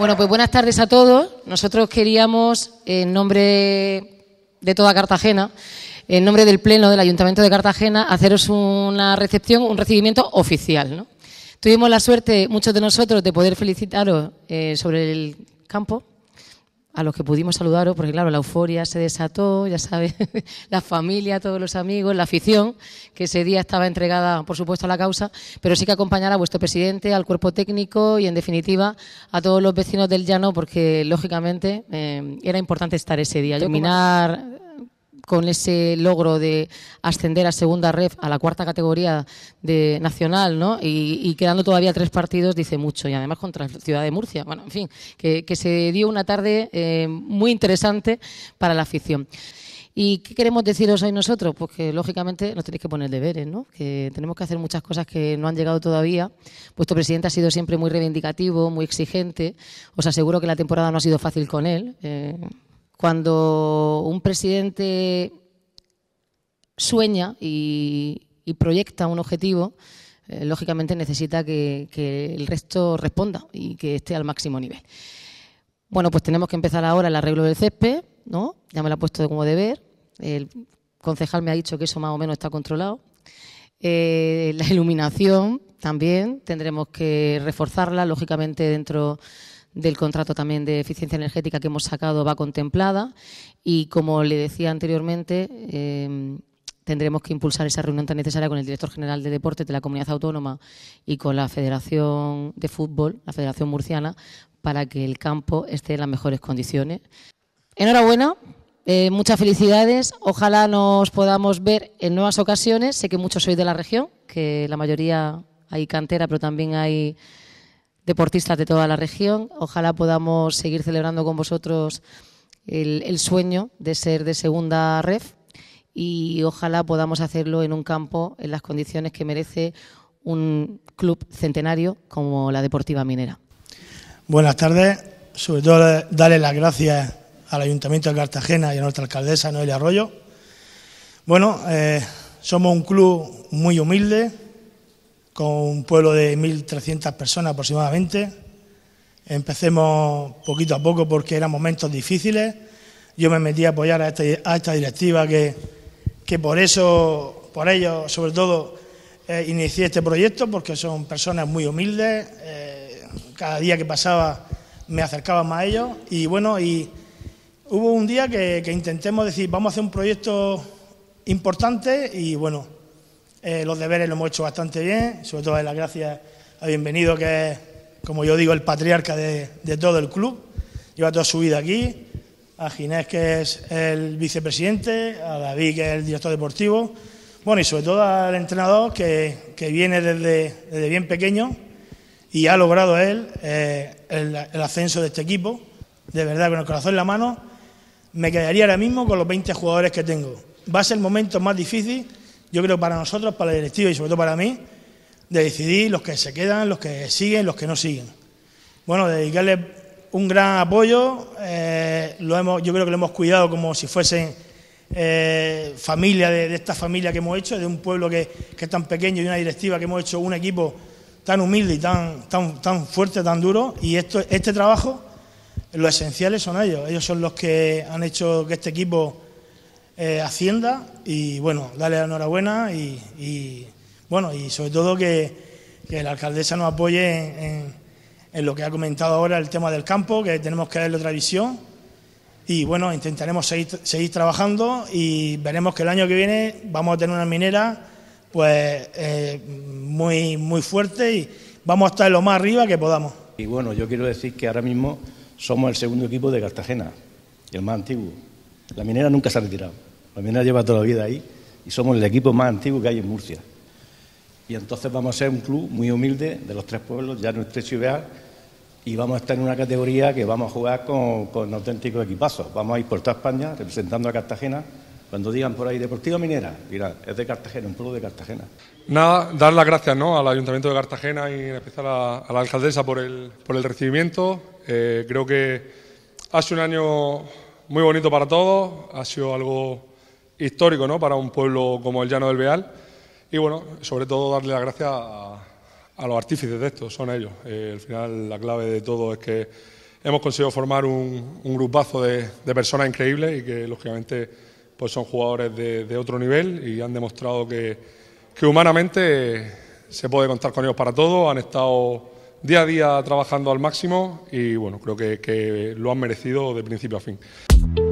Bueno, pues buenas tardes a todos. Nosotros queríamos, en nombre de toda Cartagena, en nombre del Pleno del Ayuntamiento de Cartagena, haceros una recepción, un recibimiento oficial. Tuvimos la suerte, muchos de nosotros, de poder felicitaros eh, sobre el campo, a los que pudimos saludaros, porque claro, la euforia se desató, ya sabes, la familia, todos los amigos, la afición, que ese día estaba entregada, por supuesto, a la causa, pero sí que acompañar a vuestro presidente, al cuerpo técnico y, en definitiva, a todos los vecinos del llano, porque, lógicamente, eh, era importante estar ese día. iluminar con ese logro de ascender a segunda ref a la cuarta categoría de nacional, ¿no? Y, quedando todavía tres partidos dice mucho y además contra la ciudad de Murcia. Bueno, en fin, que, se dio una tarde eh, muy interesante para la afición. ¿Y qué queremos deciros hoy nosotros? Pues que lógicamente nos tenéis que poner deberes, ¿no? Que tenemos que hacer muchas cosas que no han llegado todavía. Vuestro presidente ha sido siempre muy reivindicativo, muy exigente. Os aseguro que la temporada no ha sido fácil con él. Eh, cuando un presidente sueña y, proyecta un objetivo, eh, lógicamente necesita que, el resto responda y que esté al máximo nivel. Bueno, pues tenemos que empezar ahora el arreglo del césped, ¿no? Ya me lo ha puesto de como deber. El concejal me ha dicho que eso más o menos está controlado. Eh, la iluminación también tendremos que reforzarla, lógicamente, dentro del contrato también de eficiencia energética que hemos sacado va contemplada y, como le decía anteriormente, em, tendremos que impulsar esa reunión tan necesaria con el director general de deportes de la comunidad autónoma y con la Federación de Fútbol, la Federación Murciana, para que el campo esté en las mejores condiciones. Enhorabuena, eh, muchas felicidades. Ojalá nos podamos ver en nuevas ocasiones. Sé que muchos sois de la región, que la mayoría hay cantera, pero también hay deportistas de toda la región. Ojalá podamos seguir celebrando con vosotros el, sueño de ser de segunda red y ojalá podamos hacerlo en un campo en las condiciones que merece un club centenario como la Deportiva Minera. Buenas tardes. Sobre todo, darle las gracias al Ayuntamiento de Cartagena y a nuestra alcaldesa Noelia Arroyo. Bueno, eh, somos un club muy humilde, con un pueblo de 1.300 personas aproximadamente. Empecemos poquito a poco porque eran momentos difíciles. Yo me metí a apoyar a este, esta, directiva que, que, por eso, por ello, sobre todo, eh, inicié este proyecto porque son personas muy humildes. Eh, cada día que pasaba me acercaba más a ellos y bueno, y hubo un día que, que intentemos decir, vamos a hacer un proyecto importante y bueno, eh, los deberes lo hemos hecho bastante bien, sobre todo en las gracias a Bienvenido, que es, como yo digo, el patriarca de, todo el club. Lleva toda su vida aquí. A Ginés, que es el vicepresidente, a David, que es el director deportivo. Bueno, y sobre todo al entrenador, que, que viene desde, bien pequeño y ha logrado él eh, el, el ascenso de este equipo. De verdad, con el corazón en la mano, me quedaría ahora mismo con los 20 jugadores que tengo. Va a ser el momento más difícil yo creo que para nosotros, para la directiva y sobre todo para mí, de decidir los que se quedan, los que siguen, los que no siguen. Bueno, dedicarles un gran apoyo, eh, lo hemos, yo creo que lo hemos cuidado como si fuesen eh, familia de, esta familia que hemos hecho, de un pueblo que, es tan pequeño y una directiva que hemos hecho, un equipo tan humilde y tan, tan, tan fuerte, tan duro, y esto, este trabajo, lo esenciales son ellos, ellos son los que han hecho que este equipo eh, Hacienda y bueno, dale la enhorabuena y, bueno, y sobre todo que, la alcaldesa nos apoye en, lo que ha comentado ahora el tema del campo, que tenemos que darle otra visión y bueno, intentaremos seguir, trabajando y veremos que el año que viene vamos a tener una minera pues eh, muy, muy fuerte y vamos a estar lo más arriba que podamos. Y bueno, yo quiero decir que ahora mismo somos el segundo equipo de Cartagena, el más antiguo. La minera nunca se ha retirado. La mina llevado toda la vida ahí y somos el equipo más antiguo que hay en Murcia. Y entonces vamos a ser un club muy humilde de los tres pueblos, ya no tres y y vamos a estar en una categoría que vamos a jugar con, con auténticos equipazos. Vamos a ir por toda España representando a Cartagena. Cuando digan por ahí Deportiva Minera, mirad, es de Cartagena, un pueblo de Cartagena. Nada, dar las gracias al Ayuntamiento de Cartagena y en especial a, la alcaldesa por el, recibimiento. Eh, creo que ha sido un año muy bonito para todos, ha sido algo histórico ¿no? para un pueblo como el Llano del Beal. Y bueno, sobre todo darle las gracias a, los artífices de esto, son ellos. Eh, al final la clave de todo es que hemos conseguido formar un, grupazo de, personas increíbles y que lógicamente pues son jugadores de, otro nivel y han demostrado que, humanamente se puede contar con ellos para todo. Han estado día a día trabajando al máximo y bueno, creo que lo han merecido de principio a fin.